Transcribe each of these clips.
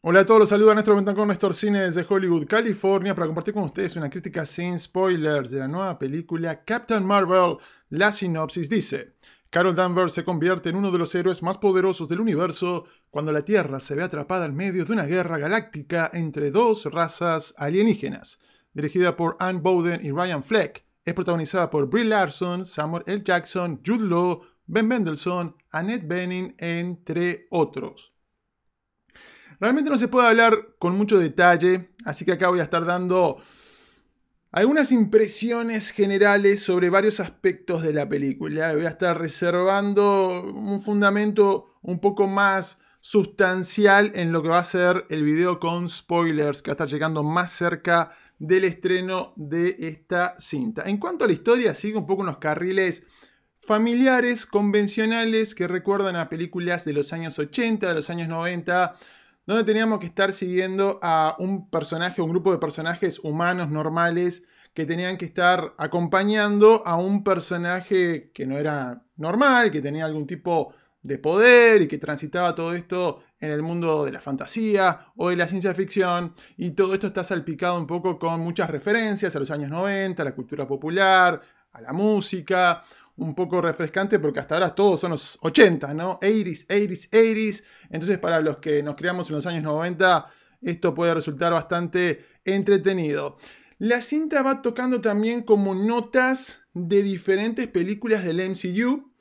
Hola a todos, los saludo a nuestro con Néstor Cines de Hollywood, California, para compartir con ustedes una crítica sin spoilers de la nueva película Captain Marvel. La sinopsis dice, Carol Danvers se convierte en uno de los héroes más poderosos del universo cuando la Tierra se ve atrapada en medio de una guerra galáctica entre dos razas alienígenas. Dirigida por Anne Bowden y Ryan Fleck, es protagonizada por Brie Larson, Samuel L. Jackson, Jude Law, Ben Mendelsohn, Annette Bening, entre otros. Realmente no se puede hablar con mucho detalle, así que acá voy a estar dando algunas impresiones generales sobre varios aspectos de la película. Voy a estar reservando un fundamento un poco más sustancial en lo que va a ser el video con spoilers, que va a estar llegando más cerca del estreno de esta cinta. En cuanto a la historia, sigue un poco unos carriles familiares, convencionales, que recuerdan a películas de los años 80, de los años 90, donde teníamos que estar siguiendo a un personaje, un grupo de personajes humanos normales que tenían que estar acompañando a un personaje que no era normal, que tenía algún tipo de poder y que transitaba todo esto en el mundo de la fantasía o de la ciencia ficción. Y todo esto está salpicado un poco con muchas referencias a los años 90, a la cultura popular, a la música, un poco refrescante porque hasta ahora todos son los 80, ¿no? 80s, 80s, 80s. Entonces para los que nos creamos en los años 90, esto puede resultar bastante entretenido. La cinta va tocando también como notas de diferentes películas del MCU.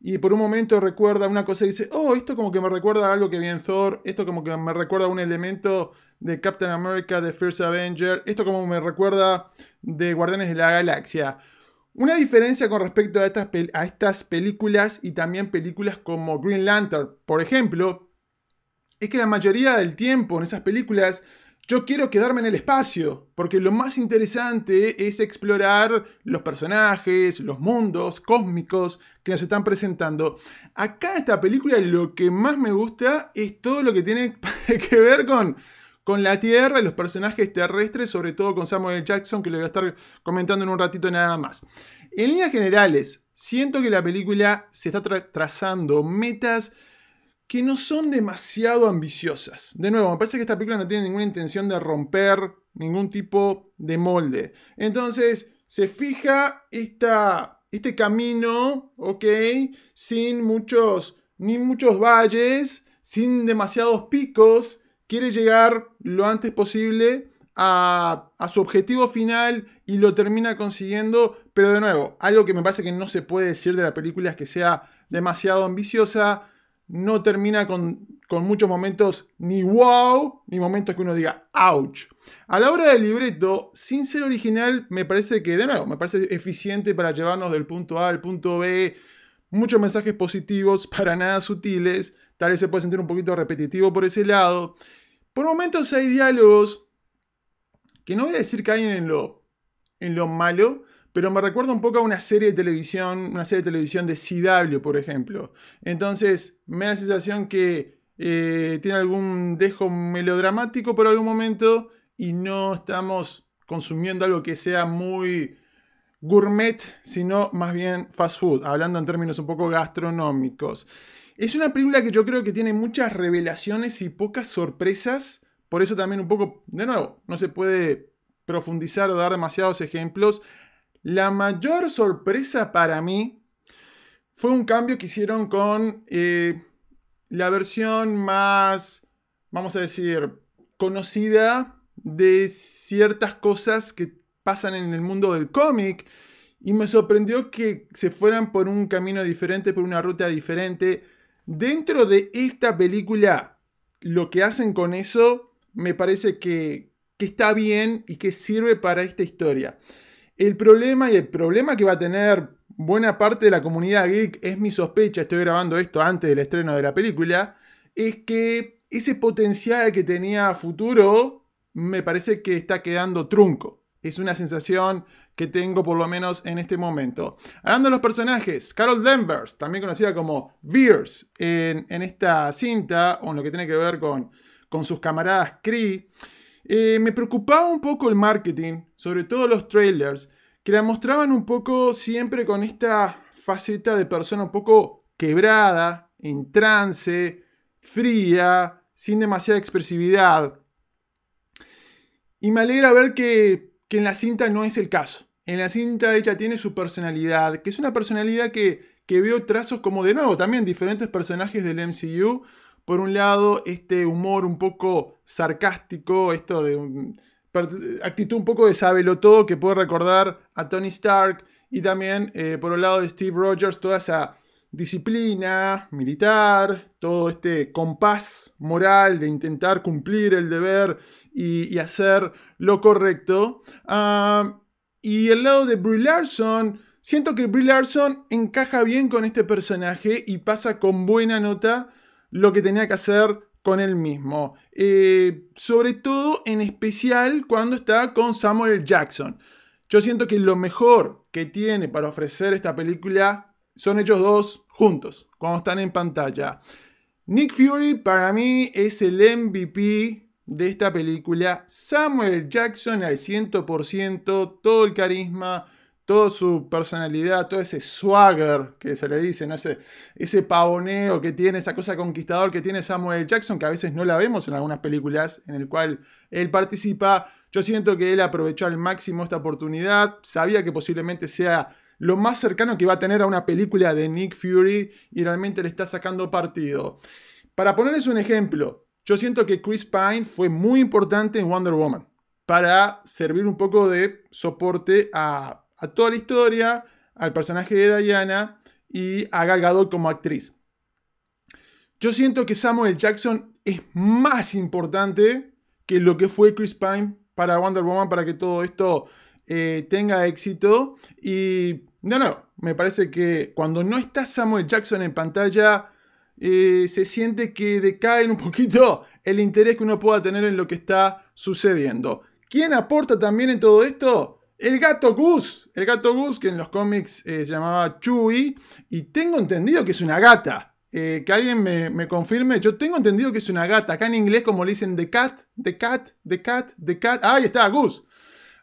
Y por un momento recuerda una cosa y dice, oh, esto como que me recuerda algo que vi en Thor, esto como que me recuerda un elemento de Captain America, de First Avenger, esto como me recuerda de Guardianes de la Galaxia. Una diferencia con respecto a estas, películas y también películas como Green Lantern, por ejemplo, es que la mayoría del tiempo en esas películas yo quiero quedarme en el espacio, porque lo más interesante es explorar los personajes, los mundos cósmicos que nos están presentando. Acá en esta película lo que más me gusta es todo lo que tiene que ver con con la Tierra y los personajes terrestres, sobre todo con Samuel Jackson, que lo voy a estar comentando en un ratito nada más. En líneas generales, siento que la película se está trazando metas que no son demasiado ambiciosas. De nuevo, me parece que esta película no tiene ninguna intención de romper ningún tipo de molde. Entonces, se fija esta, este camino, ¿ok? Sin muchos, ni muchos valles, sin demasiados picos, quiere llegar lo antes posible a, su objetivo final y lo termina consiguiendo. Pero de nuevo, algo que me parece que no se puede decir de la película es que sea demasiado ambiciosa. No termina con, con muchos momentos ni wow, ni momentos que uno diga ouch. A la hora del libreto, sin ser original, me parece que, de nuevo, me parece eficiente para llevarnos del punto A al punto B. Muchos mensajes positivos, para nada sutiles. Tal vez se puede sentir un poquito repetitivo por ese lado. Por momentos hay diálogos que no voy a decir que en lo, en lo malo, pero me recuerda un poco a una serie de televisión, una serie de televisión de CW, por ejemplo. Entonces, me da la sensación que eh, tiene algún dejo melodramático por algún momento y no estamos consumiendo algo que sea muy gourmet, sino más bien fast food, hablando en términos un poco gastronómicos. Es una película que yo creo que tiene muchas revelaciones y pocas sorpresas, por eso también un poco, de nuevo, no se puede profundizar o dar demasiados ejemplos. La mayor sorpresa para mí fue un cambio que hicieron con eh, la versión más, vamos a decir, conocida de ciertas cosas que pasan en el mundo del cómic. Y me sorprendió que se fueran por un camino diferente, por una ruta diferente. Dentro de esta película, lo que hacen con eso me parece que, está bien y que sirve para esta historia. El problema y el problema que va a tener buena parte de la comunidad geek, es mi sospecha, estoy grabando esto antes del estreno de la película, es que ese potencial que tenía futuro me parece que está quedando trunco. Es una sensación que tengo por lo menos en este momento. Hablando de los personajes, Carol Danvers, también conocida como Beers en, esta cinta, o en lo que tiene que ver con, con sus camaradas Cree, eh, me preocupaba un poco el marketing, sobre todo los trailers, que la mostraban un poco siempre con esta faceta de persona un poco quebrada, en trance, fría, sin demasiada expresividad. Y me alegra ver que que en la cinta no es el caso. En la cinta ella tiene su personalidad, que es una personalidad que, que veo trazos como de nuevo, también diferentes personajes del MCU. Por un lado, este humor un poco sarcástico, esto de actitud un poco de que puede recordar a Tony Stark. Y también, eh, por un lado, de Steve Rogers, toda esa disciplina militar, todo este compás moral de intentar cumplir el deber y, hacer lo correcto. Ah, y el lado de Brie Larson, siento que Brie Larson encaja bien con este personaje y pasa con buena nota lo que tenía que hacer con él mismo. Eh, sobre todo, en especial, cuando está con Samuel Jackson. Yo siento que lo mejor que tiene para ofrecer esta película son ellos dos juntos, cuando están en pantalla. Nick Fury para mí es el MVP de esta película. Samuel Jackson al 100%, todo el carisma, toda su personalidad, todo ese swagger que se le dice, ¿no? ese, ese pavoneo que tiene, esa cosa conquistador que tiene Samuel Jackson, que a veces no la vemos en algunas películas en el cual él participa. Yo siento que él aprovechó al máximo esta oportunidad, sabía que posiblemente sea lo más cercano que va a tener a una película de Nick Fury y realmente le está sacando partido. Para ponerles un ejemplo, yo siento que Chris Pine fue muy importante en Wonder Woman para servir un poco de soporte a, toda la historia, al personaje de Diana y a Gal como actriz. Yo siento que Samuel Jackson es más importante que lo que fue Chris Pine para Wonder Woman para que todo esto eh, tenga éxito. Y no, no, me parece que cuando no está Samuel Jackson en pantalla, eh, se siente que decae un poquito el interés que uno pueda tener en lo que está sucediendo. ¿Quién aporta también en todo esto? El gato Gus El gato Gus que en los cómics eh, se llamaba Chewie. Y tengo entendido que es una gata. que alguien me, confirme. Yo tengo entendido que es una gata. Acá en inglés, como le dicen, the cat, the cat, the cat, the cat. Ah, ahí está, Gus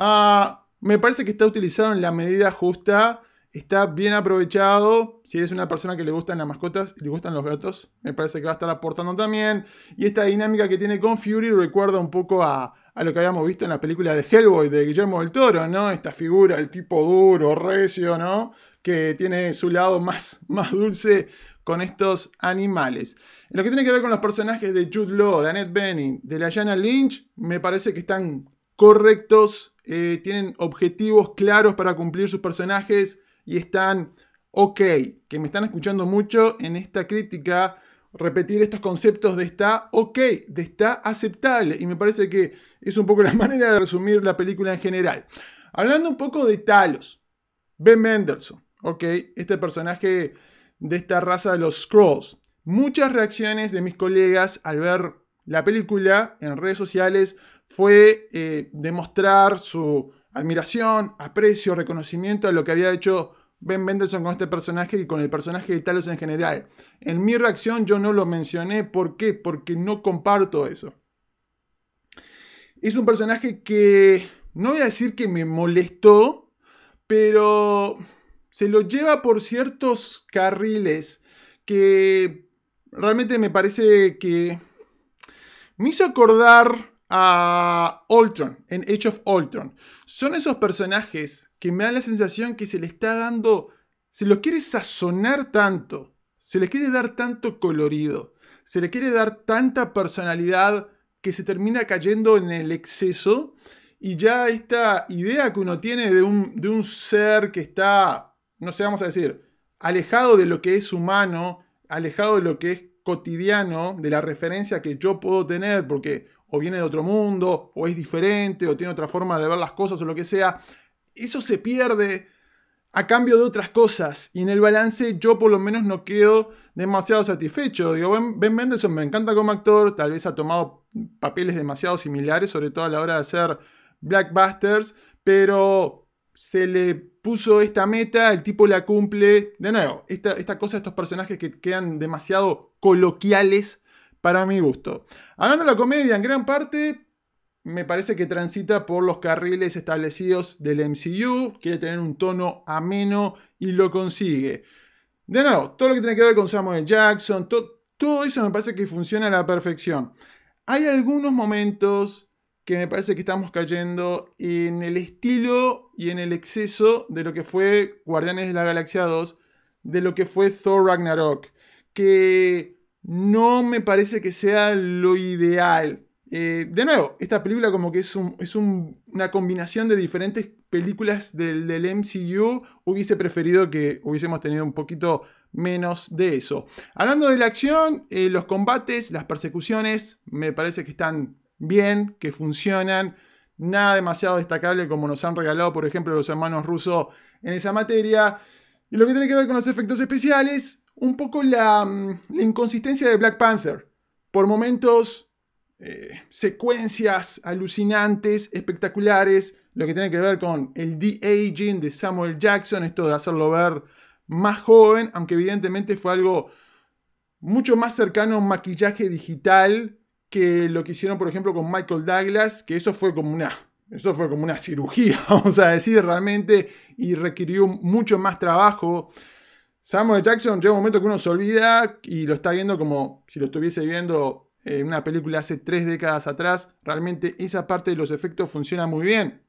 ah me parece que está utilizado en la medida justa, está bien aprovechado. Si eres una persona que le gustan las mascotas y le gustan los gatos, me parece que va a estar aportando también. Y esta dinámica que tiene con Fury recuerda un poco a, lo que habíamos visto en la película de Hellboy de Guillermo del Toro, ¿no? Esta figura, el tipo duro, recio, ¿no? Que tiene su lado más, más dulce con estos animales. En lo que tiene que ver con los personajes de Jude Law, de Annette Bening, de Layana Lynch, me parece que están correctos, eh, tienen objetivos claros para cumplir sus personajes y están ok, que me están escuchando mucho en esta crítica, repetir estos conceptos de está ok, de está aceptable. Y me parece que es un poco la manera de resumir la película en general. Hablando un poco de Talos, Ben Mendelssohn, ok, este personaje de esta raza de los Scrolls. Muchas reacciones de mis colegas al ver la película en redes sociales fue eh, demostrar su admiración, aprecio, reconocimiento a lo que había hecho Ben Benderson con este personaje y con el personaje de Talos en general. En mi reacción yo no lo mencioné. ¿Por qué? Porque no comparto eso. Es un personaje que no voy a decir que me molestó, pero se lo lleva por ciertos carriles que realmente me parece que me hizo acordar a Ultron, en Age of Ultron. Son esos personajes que me dan la sensación que se le está dando, se los quiere sazonar tanto, se les quiere dar tanto colorido, se le quiere dar tanta personalidad que se termina cayendo en el exceso. Y ya esta idea que uno tiene de un, de un ser que está, no sé, vamos a decir, alejado de lo que es humano, alejado de lo que es cotidiano, de la referencia que yo puedo tener, porque o viene de otro mundo, o es diferente, o tiene otra forma de ver las cosas, o lo que sea. Eso se pierde a cambio de otras cosas. Y en el balance yo por lo menos no quedo demasiado satisfecho. Digo, Ben, Mendelssohn me encanta como actor, tal vez ha tomado papeles demasiado similares, sobre todo a la hora de hacer Blackbusters, pero se le puso esta meta, el tipo la cumple. De nuevo, esta, esta cosa, estos personajes que quedan demasiado coloquiales para mi gusto. Hablando de la comedia, en gran parte me parece que transita por los carriles establecidos del MCU, quiere tener un tono ameno y lo consigue. De nuevo, todo lo que tiene que ver con Samuel Jackson, todo eso me parece que funciona a la perfección. Hay algunos momentos que me parece que estamos cayendo en el estilo y en el exceso de lo que fue Guardianes de la Galaxia 2, de lo que fue Thor Ragnarok, que no me parece que sea lo ideal. Eh, de nuevo, esta película como que es, es una combinación de diferentes películas del, MCU. Hubiese preferido que hubiésemos tenido un poquito menos de eso. Hablando de la acción, eh, los combates, las persecuciones, me parece que están bien, que funcionan. Nada demasiado destacable como nos han regalado, por ejemplo, los hermanos rusos en esa materia. Y lo que tiene que ver con los efectos especiales, un poco mm, la, inconsistencia de Black Panther. Por momentos, eh, secuencias alucinantes, espectaculares, lo que tiene que ver con el de-aging de Samuel Jackson, esto de hacerlo ver más joven, aunque evidentemente fue algo mucho más cercano a un maquillaje digital que lo que hicieron, por ejemplo, con Michael Douglas, que eso fue como una, eso fue como una cirugía, vamos a decir, realmente, y requirió mucho más trabajo Samuel Jackson llega un momento que uno se olvida y lo está viendo como si lo estuviese viendo en eh, una película hace tres décadas atrás. Realmente esa parte de los efectos funciona muy bien.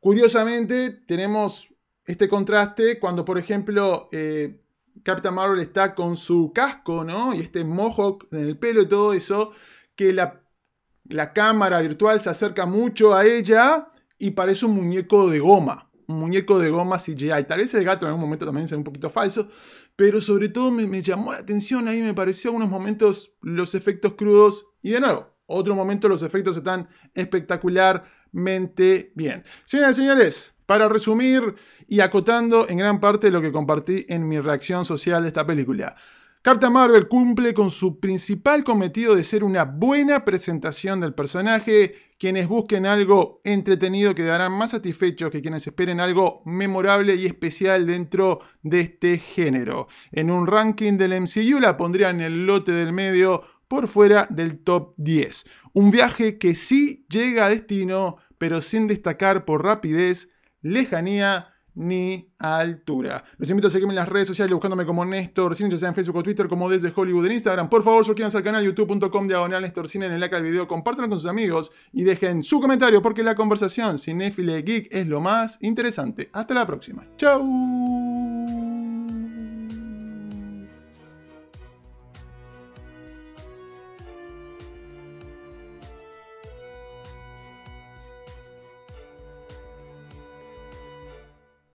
Curiosamente, tenemos este contraste cuando, por ejemplo, eh, Captain Marvel está con su casco, ¿no? Y este mohawk en el pelo y todo eso, que la cámara virtual se acerca mucho a ella y parece un muñeco de goma muñeco de goma CGI. Tal vez el gato en algún momento también sea un poquito falso, pero sobre todo me, llamó la atención ahí, me pareció unos momentos los efectos crudos. Y de nuevo, otro momento los efectos están espectacularmente bien. Señoras y señores, para resumir y acotando en gran parte lo que compartí en mi reacción social de esta película. Captain Marvel cumple con su principal cometido de ser una buena presentación del personaje. Quienes busquen algo entretenido quedarán más satisfechos que quienes esperen algo memorable y especial dentro de este género. En un ranking del MCU la pondría en el lote del medio por fuera del top 10. Un viaje que sí llega a destino, pero sin destacar por rapidez, lejanía ni altura. Los invito a seguirme en las redes sociales buscándome como Néstor Cine, ya sea en Facebook o Twitter, como desde Hollywood en Instagram. Por favor, suscríbanse al canal youtube.com diagonal Néstor Cine en el like al video, compártanlo con sus amigos y dejen su comentario porque la conversación cinefile geek es lo más interesante. Hasta la próxima. Chau.